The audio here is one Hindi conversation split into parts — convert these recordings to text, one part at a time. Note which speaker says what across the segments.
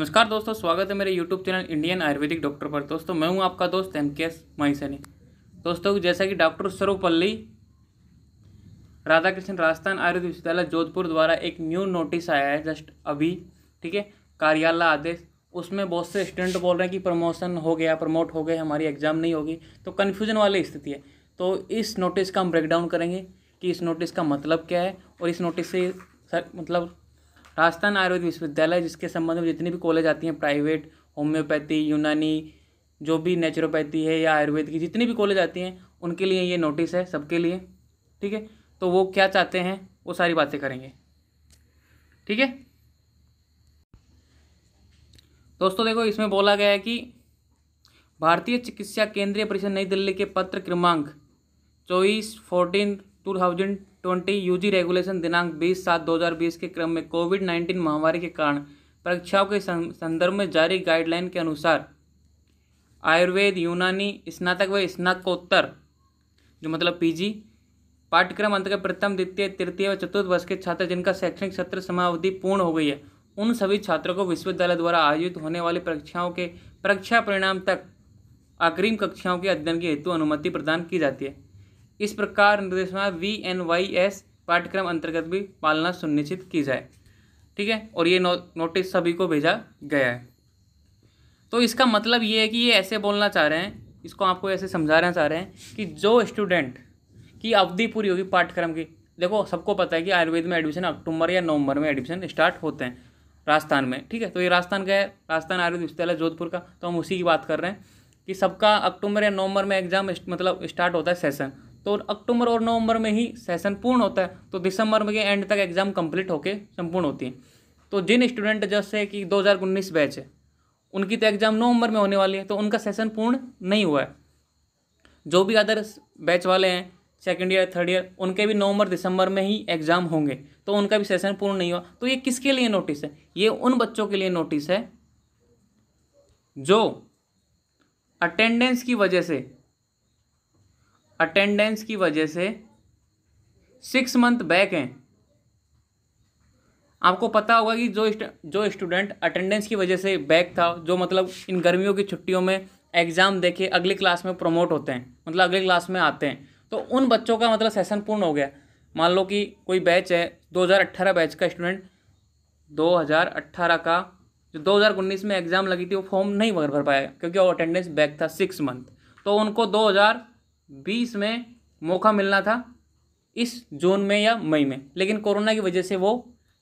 Speaker 1: नमस्कार दोस्तों स्वागत है मेरे YouTube channel Indian ayurvedic doctor पर दोस्तों मैं हूं आपका दोस्त एम के एस महिसनी दोस्तों जैसा कि डॉक्टर सर्वपल्ली राधाकृष्ण राजस्थान आयुर्वेद विश्वविद्यालय जोधपुर द्वारा एक न्यू नोटिस आया है जस्ट अभी ठीक है कार्यालय आदेश उसमें बहुत से स्टूडेंट बोल रहे हैं कि प्रमोशन हो गया प्रमोट हो गए हमारी एग्ज़ाम नहीं होगी तो कन्फ्यूजन वाली स्थिति है तो इस नोटिस का हम ब्रेकडाउन करेंगे कि इस नोटिस का मतलब क्या है और इस नोटिस से सर मतलब राजस्थान आयुर्वेद विश्वविद्यालय जिसके संबंध में जितनी भी कॉलेज आती हैं प्राइवेट होम्योपैथी यूनानी जो भी नेचुरोपैथी है या आयुर्वेद की जितनी भी कॉलेज आती हैं उनके लिए ये नोटिस है सबके लिए ठीक है तो वो क्या चाहते हैं वो सारी बातें करेंगे ठीक है दोस्तों देखो इसमें बोला गया है कि भारतीय चिकित्सा केंद्रीय परिषद नई दिल्ली के पत्र क्रमांक चौबीस fourteen two thousand twenty UG regulation दिनांक बीस सात दो हज़ार बीस के क्रम में कोविड नाइन्टीन महामारी के कारण परीक्षाओं के संदर्भ में जारी गाइडलाइन के अनुसार आयुर्वेद यूनानी स्नातक व स्नातकोत्तर जो मतलब पीजी पाठ्यक्रम अंतर्गत प्रथम द्वितीय तृतीय व चतुर्थ वर्ष के छात्र जिनका शैक्षणिक सत्र समावधि पूर्ण हो गई है उन सभी छात्रों को विश्वविद्यालय द्वारा आयोजित होने वाली परीक्षाओं के परीक्षा परिणाम तक अग्रिम कक्षाओं के अध्ययन के हेतु अनुमति प्रदान की जाती है इस प्रकार निर्देशना वी एन वाई एस पाठ्यक्रम अंतर्गत भी पालना सुनिश्चित की जाए ठीक है और ये नो, नोटिस सभी को भेजा गया है तो इसका मतलब ये है कि ये ऐसे बोलना चाह रहे हैं इसको आपको ऐसे समझाना चाह रहे हैं कि जो स्टूडेंट की अवधि पूरी होगी पाठ्यक्रम की देखो सबको पता है कि आयुर्वेद में एडमिशन अक्टूबर या नवंबर में एडमिशन स्टार्ट होते हैं राजस्थान में ठीक है तो ये राजस्थान का है राजस्थान आयुर्वेद विश्वविद्यालय जोधपुर का तो हम उसी की बात कर रहे हैं कि सबका अक्टूबर या नवंबर में एग्जाम मतलब स्टार्ट होता है सेशन तो अक्टूबर और नवंबर में ही सेशन पूर्ण होता है तो दिसंबर के एंड तक एग्ज़ाम कंप्लीट होके संपूर्ण होती है तो जिन स्टूडेंट जैसे कि 2019 बैच है उनकी तो एग्ज़ाम नवंबर में होने वाली है तो उनका सेशन पूर्ण नहीं हुआ है जो भी अदर बैच वाले हैं सेकेंड ईयर थर्ड ईयर उनके भी नवंबर दिसंबर में ही एग्ज़ाम होंगे तो उनका भी सेशन पूर्ण नहीं हुआ तो ये किसके लिए नोटिस है ये उन बच्चों के लिए नोटिस है जो अटेंडेंस की वजह से अटेंडेंस की वजह से सिक्स मंथ बैक हैं आपको पता होगा कि जो जो स्टूडेंट अटेंडेंस की वजह से बैक था जो मतलब इन गर्मियों की छुट्टियों में एग्ज़ाम देके अगली क्लास में प्रमोट होते हैं मतलब अगली क्लास में आते हैं तो उन बच्चों का मतलब सेशन पूर्ण हो गया मान लो कि कोई बैच है 2018 बैच का स्टूडेंट 2018 का जो 2019 में एग्ज़ाम लगी थी वो फॉर्म नहीं भर भर पाया क्योंकि वो अटेंडेंस बैक था सिक्स मंथ तो उनको बीस में मौका मिलना था इस जून में या मई में लेकिन कोरोना की वजह से वो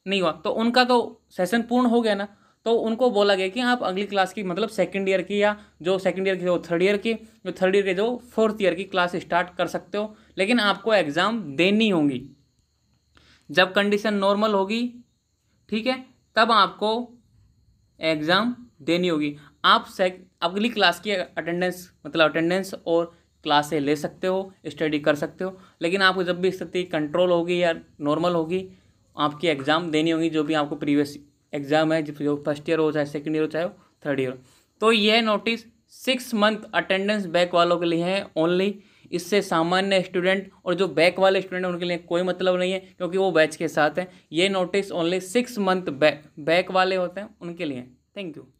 Speaker 1: नहीं हुआ तो उनका तो सेशन पूर्ण हो गया ना तो उनको बोला गया कि आप अगली क्लास की मतलब सेकंड ईयर की या जो सेकंड ईयर की वो थर्ड ईयर की जो थर्ड ईयर के जो फोर्थ ईयर की क्लास स्टार्ट कर सकते हो लेकिन आपको एग्ज़ाम देनी होगी जब कंडीशन नॉर्मल होगी ठीक है तब आपको एग्ज़ाम देनी होगी आप अगली क्लास की अटेंडेंस मतलब अटेंडेंस और क्लासें ले सकते हो स्टडी कर सकते हो लेकिन आपको जब भी स्थिति कंट्रोल होगी या नॉर्मल होगी आपकी एग्ज़ाम देनी होगी जो भी आपको प्रीवियस एग्ज़ाम है जो फर्स्ट ईयर हो चाहे सेकेंड ईयर हो चाहे थर्ड ईयर तो यह notice six month attendance back वालों के लिए है ओनली इससे सामान्य स्टूडेंट और जो बैक वाले स्टूडेंट उनके लिए कोई मतलब नहीं है क्योंकि वो बैच के साथ हैं ये notice only six month back back वाले होते हैं उनके लिए थैंक यू